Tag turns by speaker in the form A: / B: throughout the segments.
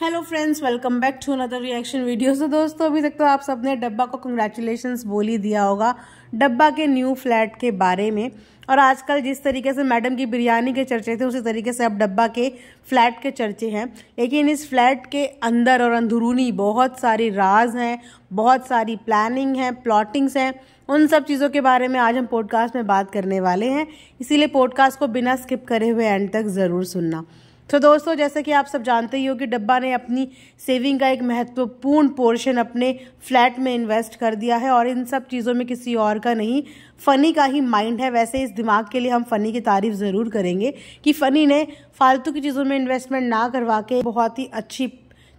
A: hello friends welcome back to another reaction video तो दोस्तों अभी तक तो आप सबने डब्बा को कंग्रेचुलेशन बोल ही दिया होगा डब्बा के न्यू फ्लैट के बारे में और आजकल जिस तरीके से मैडम की बिरयानी के चर्चे थे उसी तरीके से अब डब्बा के फ्लैट के चर्चे हैं लेकिन इस फ्लैट के अंदर और अंदरूनी बहुत सारी राज हैं बहुत सारी प्लानिंग हैं प्लॉटिंग्स हैं उन सब चीज़ों के बारे में आज हम पॉडकास्ट में बात करने वाले हैं इसीलिए पॉडकास्ट को बिना स्किप करे हुए एंड तक ज़रूर सुनना तो दोस्तों जैसा कि आप सब जानते ही हो कि डब्बा ने अपनी सेविंग का एक महत्वपूर्ण पोर्शन अपने फ्लैट में इन्वेस्ट कर दिया है और इन सब चीज़ों में किसी और का नहीं फ़नी का ही माइंड है वैसे इस दिमाग के लिए हम फ़नी की तारीफ ज़रूर करेंगे कि फ़नी ने फालतू की चीज़ों में इन्वेस्टमेंट ना करवा के बहुत ही अच्छी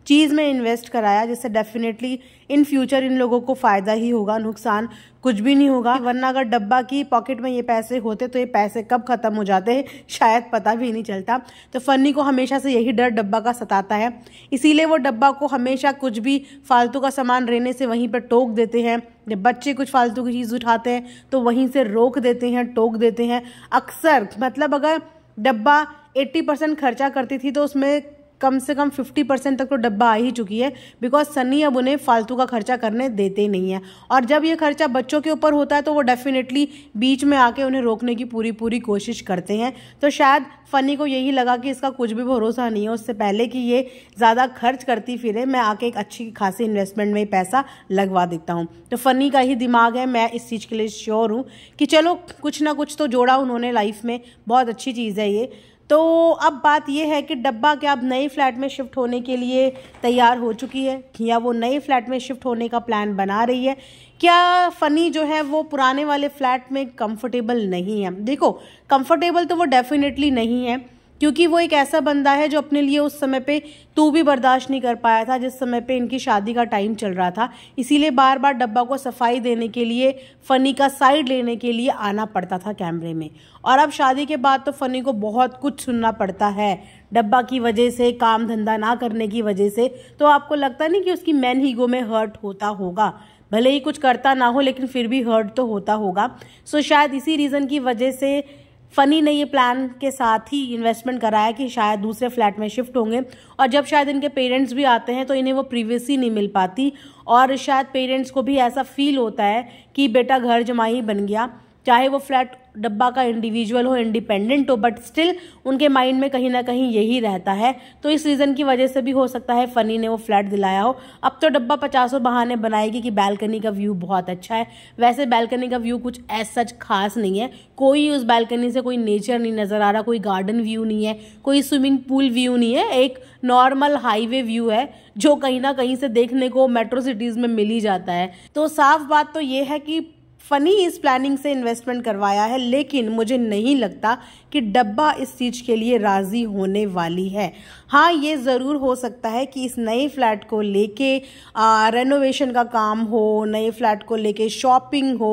A: चीज़ में इन्वेस्ट कराया जिससे डेफिनेटली इन फ्यूचर इन लोगों को फ़ायदा ही होगा नुकसान कुछ भी नहीं होगा वरना अगर डब्बा की पॉकेट में ये पैसे होते तो ये पैसे कब ख़त्म हो जाते हैं शायद पता भी नहीं चलता तो फनी को हमेशा से यही डर डब्बा का सताता है इसीलिए वो डब्बा को हमेशा कुछ भी फालतू का सामान रहने से वहीं पर टोक देते हैं जब बच्चे कुछ फालतू की चीज़ उठाते हैं तो वहीं से रोक देते हैं टोक देते हैं अक्सर मतलब अगर डब्बा 80 परसेंट खर्चा करती थी तो उसमें कम से कम फिफ्टी परसेंट तक तो डब्बा आ ही चुकी है बिकॉज सनी अब उन्हें फालतू का खर्चा करने देते नहीं है और जब ये खर्चा बच्चों के ऊपर होता है तो वो डेफिनेटली बीच में आके उन्हें रोकने की पूरी पूरी कोशिश करते हैं तो शायद फ़नी को यही लगा कि इसका कुछ भी भरोसा नहीं है उससे पहले कि ये ज़्यादा खर्च करती फिरे मैं आके एक अच्छी खासी इन्वेस्टमेंट में पैसा लगवा देता हूँ तो फ़नी का ही दिमाग है मैं इस चीज़ के लिए श्योर हूँ कि चलो कुछ ना कुछ तो जोड़ा उन्होंने लाइफ में बहुत अच्छी चीज़ है ये तो अब बात यह है कि डब्बा क्या अब नए फ्लैट में शिफ्ट होने के लिए तैयार हो चुकी है या वो नए फ्लैट में शिफ्ट होने का प्लान बना रही है क्या फ़नी जो है वो पुराने वाले फ्लैट में कंफर्टेबल नहीं है देखो कंफर्टेबल तो वो डेफिनेटली नहीं है क्योंकि वो एक ऐसा बंदा है जो अपने लिए उस समय पे तू भी बर्दाश्त नहीं कर पाया था जिस समय पे इनकी शादी का टाइम चल रहा था इसीलिए बार बार डब्बा को सफाई देने के लिए फ़नी का साइड लेने के लिए आना पड़ता था कैमरे में और अब शादी के बाद तो फ़नी को बहुत कुछ सुनना पड़ता है डब्बा की वजह से काम धंधा ना करने की वजह से तो आपको लगता नहीं कि उसकी मैन हीगो में हर्ट होता होगा भले ही कुछ करता ना हो लेकिन फिर भी हर्ट तो होता होगा सो शायद इसी रीज़न की वजह से फ़नी ने ये प्लान के साथ ही इन्वेस्टमेंट कराया कि शायद दूसरे फ्लैट में शिफ्ट होंगे और जब शायद इनके पेरेंट्स भी आते हैं तो इन्हें वो प्रीवेसी नहीं मिल पाती और शायद पेरेंट्स को भी ऐसा फील होता है कि बेटा घर जमा ही बन गया चाहे वो फ्लैट डब्बा का इंडिविजुअल हो इंडिपेंडेंट हो बट स्टिल उनके माइंड में कहीं ना कहीं यही रहता है तो इस रीज़न की वजह से भी हो सकता है फ़नी ने वो फ्लैट दिलाया हो अब तो डब्बा पचासों बहाने बनाएगी कि बैल्कनी का व्यू बहुत अच्छा है वैसे बैल्कनी का व्यू कुछ एज सच खास नहीं है कोई उस बैल्कनी से कोई नेचर नहीं नज़र आ रहा कोई गार्डन व्यू नहीं है कोई स्विमिंग पूल व्यू नहीं है एक नॉर्मल हाईवे व्यू है जो कहीं ना कहीं से देखने को मेट्रो सिटीज़ में मिल ही जाता है तो साफ बात तो ये है कि फ़नी इस प्लानिंग से इन्वेस्टमेंट करवाया है लेकिन मुझे नहीं लगता कि डब्बा इस चीज़ के लिए राज़ी होने वाली है हाँ ये ज़रूर हो सकता है कि इस नए फ्लैट को लेके रेनोवेशन का काम हो नए फ्लैट को लेके शॉपिंग हो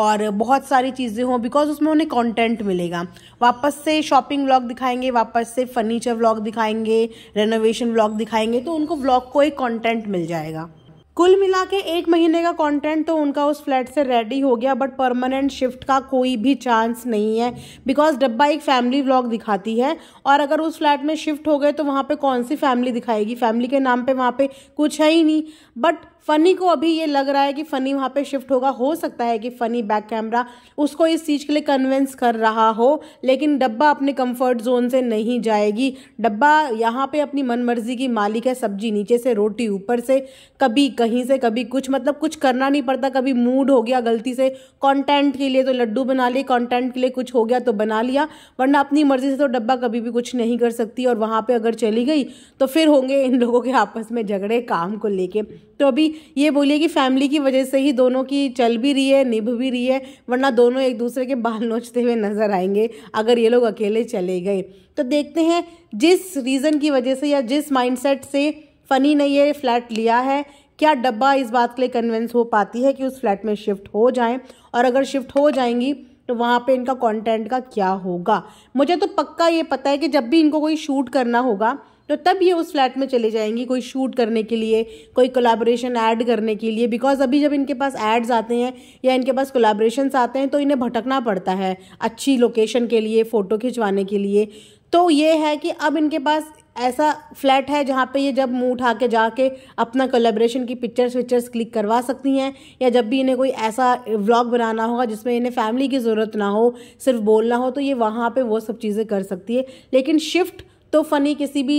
A: और बहुत सारी चीज़ें हों बिकॉज उसमें उन्हें कंटेंट मिलेगा वापस से शॉपिंग व्लॉग दिखाएंगे वापस से फर्नीचर व्लॉग दिखाएंगे रेनोवेशन व्लॉग दिखाएंगे तो उनको व्लॉग को एक कॉन्टेंट मिल जाएगा कुल मिला के एक महीने का कंटेंट तो उनका उस फ्लैट से रेडी हो गया बट परमानेंट शिफ्ट का कोई भी चांस नहीं है बिकॉज डब्बा एक फैमिली व्लॉग दिखाती है और अगर उस फ्लैट में शिफ्ट हो गए तो वहाँ पे कौन सी फैमिली दिखाएगी फैमिली के नाम पे वहाँ पे कुछ है ही नहीं बट फ़नी को अभी ये लग रहा है कि फ़नी वहाँ पे शिफ्ट होगा हो सकता है कि फ़नी बैक कैमरा उसको इस चीज़ के लिए कन्विंस कर रहा हो लेकिन डब्बा अपने कंफर्ट जोन से नहीं जाएगी डब्बा यहाँ पे अपनी मनमर्जी की मालिक है सब्जी नीचे से रोटी ऊपर से कभी कहीं से कभी कुछ मतलब कुछ करना नहीं पड़ता कभी मूड हो गया गलती से कंटेंट के लिए तो लड्डू बना लिए कंटेंट के लिए कुछ हो गया तो बना लिया वरना अपनी मर्जी से तो डब्बा कभी भी कुछ नहीं कर सकती और वहाँ पर अगर चली गई तो फिर होंगे इन लोगों के आपस में झगड़े काम को लेके तो अभी ये बोलिए कि फैमिली की वजह से ही दोनों की चल भी रही है निभ भी रही है वरना दोनों एक दूसरे के बाल नोचते हुए नजर आएंगे अगर ये लोग अकेले चले गए तो देखते हैं जिस रीज़न की वजह से या जिस माइंडसेट से फ़नी ने ये फ्लैट लिया है क्या डब्बा इस बात के लिए कन्विंस हो पाती है कि उस फ्लैट में शिफ्ट हो जाएं और अगर शिफ्ट हो जाएंगी तो वहाँ पे इनका कंटेंट का क्या होगा मुझे तो पक्का ये पता है कि जब भी इनको कोई शूट करना होगा तो तब ये उस फ्लैट में चले जाएंगी कोई शूट करने के लिए कोई कोलाब्रेशन ऐड करने के लिए बिकॉज अभी जब इनके पास एड्स आते हैं या इनके पास कोलाब्रेशन आते हैं तो इन्हें भटकना पड़ता है अच्छी लोकेशन के लिए फ़ोटो खिंचवाने के लिए तो ये है कि अब इनके पास ऐसा फ्लैट है जहाँ पे ये जब मुंह उठा के जाके अपना कोलेब्रेशन की पिक्चर्स विक्चर्स क्लिक करवा सकती हैं या जब भी इन्हें कोई ऐसा व्लॉग बनाना होगा जिसमें इन्हें फैमिली की ज़रूरत ना हो सिर्फ बोलना हो तो ये वहाँ पे वो सब चीज़ें कर सकती है लेकिन शिफ्ट तो फ़नी किसी भी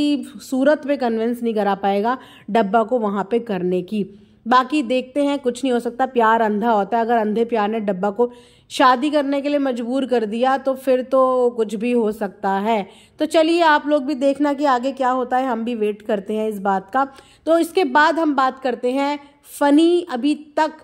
A: सूरत में कन्विंस नहीं करा पाएगा डब्बा को वहाँ पे करने की बाकी देखते हैं कुछ नहीं हो सकता प्यार अंधा होता है अगर अंधे प्यार ने डब्बा को शादी करने के लिए मजबूर कर दिया तो फिर तो कुछ भी हो सकता है तो चलिए आप लोग भी देखना कि आगे क्या होता है हम भी वेट करते हैं इस बात का तो इसके बाद हम बात करते हैं फ़नी अभी तक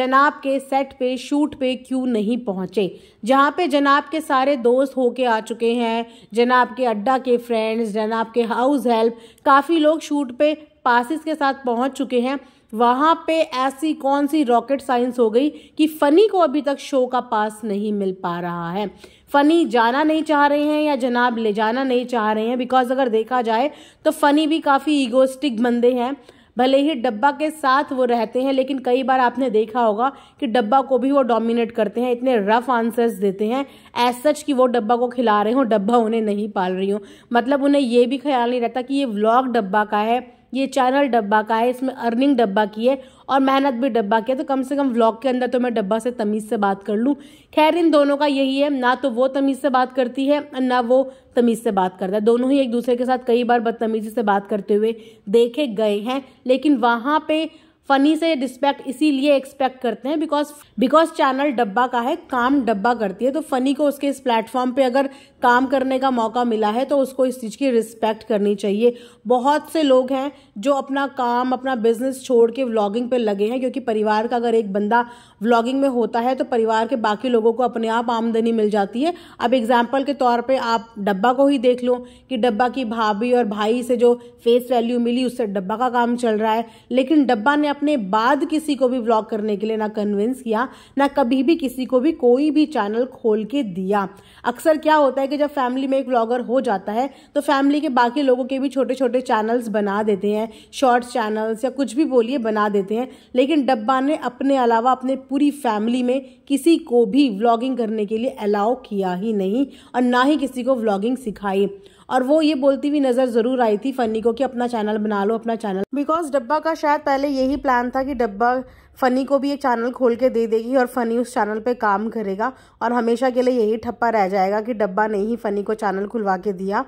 A: जनाब के सेट पे शूट पे क्यों नहीं पहुँचे जहाँ पे जनाब के सारे दोस्त होके आ चुके हैं जनाब के अड्डा के फ्रेंड्स जनाब के हाउस हेल्प काफ़ी लोग शूट पे पासिस के साथ पहुँच चुके हैं वहाँ पे ऐसी कौन सी रॉकेट साइंस हो गई कि फ़नी को अभी तक शो का पास नहीं मिल पा रहा है फ़नी जाना नहीं चाह रहे हैं या जनाब ले जाना नहीं चाह रहे हैं बिकॉज अगर देखा जाए तो फ़नी भी काफ़ी ईगोस्टिक बंदे हैं भले ही डब्बा के साथ वो रहते हैं लेकिन कई बार आपने देखा होगा कि डब्बा को भी वो डोमिनेट करते हैं इतने रफ आंसर्स देते हैं एज सच कि वो डब्बा को खिला रहे हो डब्बा उन्हें नहीं पाल रही हो मतलब उन्हें ये भी ख्याल नहीं रहता कि ये व्लॉग डब्बा का है ये चैनल डब्बा का है इसमें अर्निंग डब्बा की है और मेहनत भी डब्बा की है तो कम से कम व्लॉग के अंदर तो मैं डब्बा से तमीज़ से बात कर लूँ खैर इन दोनों का यही है ना तो वो तमीज़ से बात करती है ना वो तमीज़ से बात करता है दोनों ही एक दूसरे के साथ कई बार बदतमीज़ी से बात करते हुए देखे गए हैं लेकिन वहाँ पर फनी से रिस्पेक्ट इसीलिए एक्सपेक्ट करते हैं बिकॉज बिकॉज चैनल डब्बा का है काम डब्बा करती है तो फनी को उसके इस प्लेटफॉर्म पे अगर काम करने का मौका मिला है तो उसको इस चीज़ की रिस्पेक्ट करनी चाहिए बहुत से लोग हैं जो अपना काम अपना बिजनेस छोड़ के व्लॉगिंग पे लगे हैं क्योंकि परिवार का अगर एक बंदा व्लॉगिंग में होता है तो परिवार के बाकी लोगों को अपने आप आमदनी मिल जाती है अब एग्जाम्पल के तौर पर आप डब्बा को ही देख लो कि डब्बा की भाभी और भाई से जो फेस वैल्यू मिली उससे डब्बा का काम चल रहा है लेकिन डब्बा ने अपने बाद किसी को भी ब्लॉग करने के लिए ना कन्विंस किया ना कभी भी किसी को भी कोई भी चैनल खोल के दिया अक्सर क्या होता है कि जब फैमिली में एक ब्लॉगर हो जाता है तो फैमिली के बाकी लोगों के भी छोटे छोटे चैनल्स बना देते हैं शॉर्ट्स चैनल्स या कुछ भी बोलिए बना देते हैं लेकिन डब्बा ने अपने अलावा अपने पूरी फैमिली में किसी को भी व्लॉगिंग करने के लिए अलाउ किया ही नहीं और ना ही किसी को व्लॉगिंग सिखाई और वो ये बोलती हुई नजर जरूर आई थी फनी को कि अपना चैनल बना लो अपना चैनल बिकॉज डब्बा का शायद पहले यही प्लान था कि डब्बा फ़नी को भी एक चैनल खोल के दे देगी और फ़नी उस चैनल पे काम करेगा और हमेशा के लिए यही ठप्पा रह जाएगा कि डब्बा ने ही फ़नी को चैनल खुलवा के दिया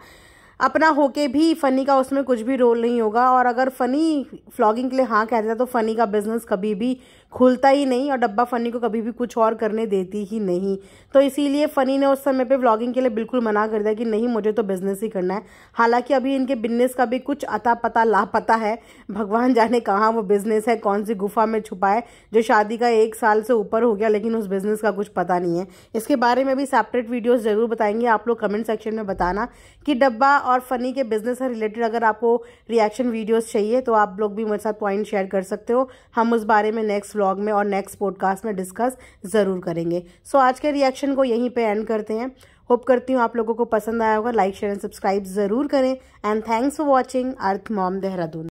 A: अपना होके भी फ़नी का उसमें कुछ भी रोल नहीं होगा और अगर फ़नी फ्लॉगिंग के लिए हाँ कहता तो फ़नी का बिज़नेस कभी भी खुलता ही नहीं और डब्बा फ़नी को कभी भी कुछ और करने देती ही नहीं तो इसीलिए फ़नी ने उस समय पे व्लॉगिंग के लिए बिल्कुल मना कर दिया कि नहीं मुझे तो बिज़नेस ही करना है हालांकि अभी इनके बिजनेस का भी कुछ अता पता लापता है भगवान जाने कहाँ वो बिज़नेस है कौन सी गुफा में छुपा है जो शादी का एक साल से ऊपर हो गया लेकिन उस बिज़नेस का कुछ पता नहीं है इसके बारे में भी सेपरेट वीडियोज़ ज़रूर बताएंगे आप लोग कमेंट सेक्शन में बताना कि डब्बा और फ़नी के बिज़नेस से रिलेटेड अगर आपको रिएक्शन वीडियोज़ चाहिए तो आप लोग भी मेरे साथ पॉइंट शेयर कर सकते हो हम उस बारे में नेक्स्ट ब्लॉग में और नेक्स्ट पॉडकास्ट में डिस्कस ज़रूर करेंगे सो so, आज के रिएक्शन को यहीं पे एंड करते हैं होप करती हूँ आप लोगों को पसंद आया होगा लाइक शेयर एंड सब्सक्राइब ज़रूर करें and thanks for watching Earth Mom Dehradun